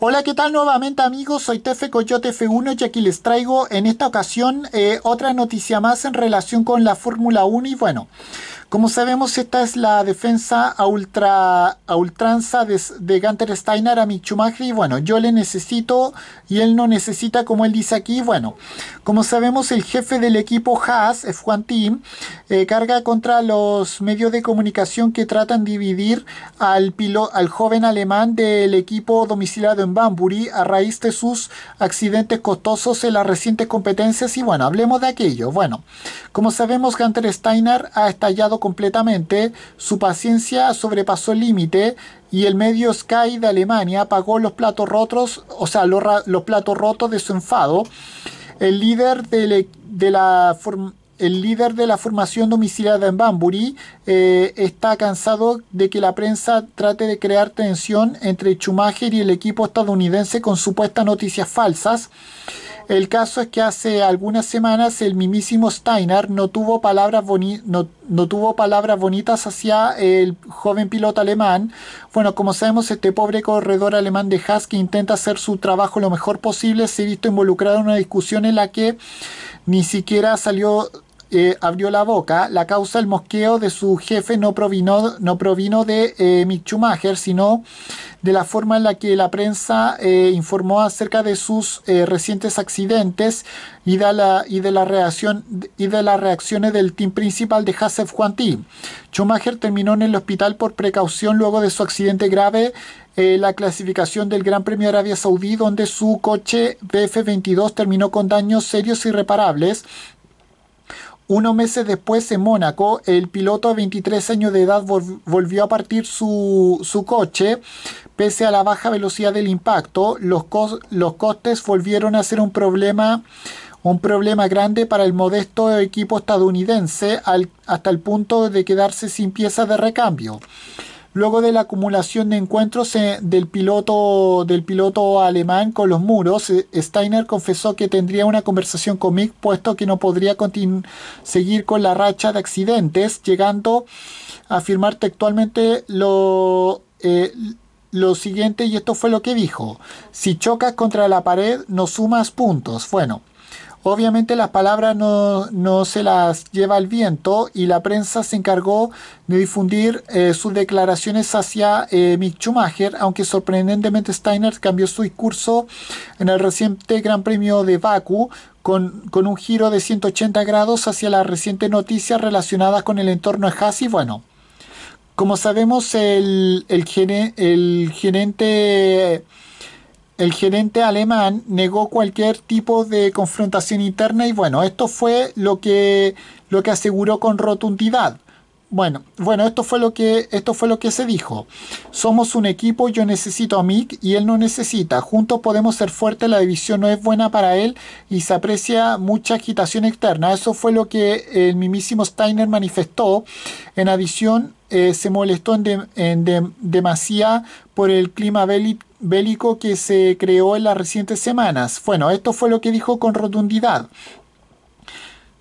Hola, ¿qué tal nuevamente amigos? Soy Tefe Coyote F1 y aquí les traigo en esta ocasión eh, otra noticia más en relación con la Fórmula 1 y bueno... Como sabemos, esta es la defensa a, ultra, a ultranza de, Gunter Steiner a Michumagri bueno, yo le necesito y él no necesita, como él dice aquí. Bueno, como sabemos, el jefe del equipo Haas, F1 Team, eh, carga contra los medios de comunicación que tratan de dividir al, al joven alemán del equipo domiciliado en Bamburi a raíz de sus accidentes costosos en las recientes competencias. Y bueno, hablemos de aquello. Bueno, como sabemos, Gunter Steiner ha estallado completamente, su paciencia sobrepasó el límite y el medio Sky de Alemania pagó los platos rotos, o sea, los, platos rotos de su enfado. El líder de, la el líder de la formación domiciliada en Bamburi eh, está cansado de que la prensa trate de crear tensión entre Schumacher y el equipo estadounidense con supuestas noticias falsas. El caso es que hace algunas semanas el mimísimo Steiner no tuvo palabras, tuvo palabras bonitas hacia el joven piloto alemán. Bueno, como sabemos, este pobre corredor alemán de Haas que intenta hacer su trabajo lo mejor posible se ha visto involucrado en una discusión en la que ni siquiera salió eh, abrió la boca. La causa del mosqueo de su jefe no provino, no provino de eh, Schumacher, sino de la forma en la que la prensa eh, informó acerca de sus eh, recientes accidentes y de, la, y, de la reacción, y de las reacciones del team principal de Hasef Juanti. Schumacher terminó en el hospital por precaución luego de su accidente grave en la clasificación del Gran Premio de Arabia Saudí, donde su coche BF-22 terminó con daños serios y e irreparables. Unos meses después en Mónaco, el piloto de 23 años de edad volvió a partir su, su coche pese a la baja velocidad del impacto. Los, los costes volvieron a ser un problema un problema grande para el modesto equipo estadounidense hasta el punto de quedarse sin piezas de recambio luego de la acumulación de encuentros eh, del piloto, del piloto alemán con los muros, eh, Steiner confesó que tendría una conversación con Mick, puesto que no podría seguir con la racha de accidentes, llegando a afirmar textualmente lo, eh, lo siguiente, y esto fue lo que dijo, si chocas contra la pared no sumas puntos. Bueno, Obviamente las palabras no, no se las lleva el viento y la prensa se encargó de difundir eh, sus declaraciones hacia eh, Mick Schumacher, aunque sorprendentemente Steiner cambió su discurso en el reciente Gran Premio de Baku con, con un giro de 180 grados hacia las recientes noticias relacionadas con el entorno de Haas bueno. Como sabemos, el, el, el gerente el gerente alemán negó cualquier tipo de confrontación interna y bueno, esto fue lo que, lo que aseguró con rotundidad. Bueno, bueno, esto fue lo que esto fue lo que se dijo. Somos un equipo, yo necesito a Mick y él no necesita. Juntos podemos ser fuertes, la división no es buena para él y se aprecia mucha agitación externa. Eso fue lo que el mismísimo Steiner manifestó. En adición, eh, se molestó en, demasía por el clima bélico bélico que se creó en las recientes semanas. Bueno, esto fue lo que dijo con rotundidad.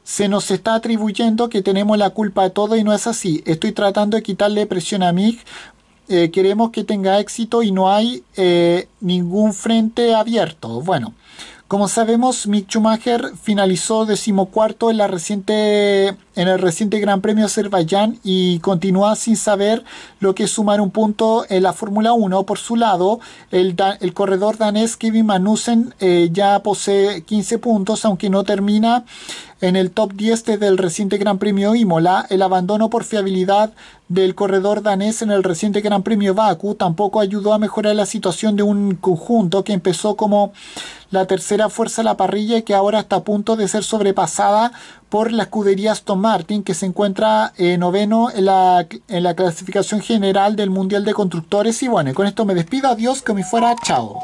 Se nos está atribuyendo que tenemos la culpa de todo y no es así. Estoy tratando de quitarle presión a MIG. Eh, queremos que tenga éxito y no hay eh, ningún frente abierto. Bueno, como sabemos, Mick Schumacher finalizó decimocuarto en, la reciente, en el reciente Gran Premio Azerbaiyán y continúa sin saber lo que es sumar un punto en la Fórmula 1. Por su lado, el, el corredor danés Kevin Manusen eh, ya posee 15 puntos, aunque no termina en el top 10 del reciente Gran Premio Imola, el abandono por fiabilidad del corredor danés en el reciente Gran Premio Baku tampoco ayudó a mejorar la situación de un conjunto que empezó como la tercera fuerza de la parrilla y que ahora está a punto de ser sobrepasada por la escudería Aston Martin que se encuentra en eh, noveno en la, en la clasificación general del Mundial de Constructores y bueno, con esto me despido, adiós, que me fuera, chao.